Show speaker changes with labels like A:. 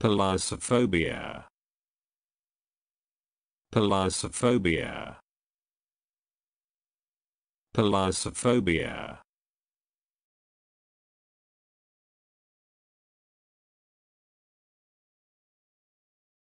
A: Peliosophobia.
B: Peliosophobia. Peliosophobia.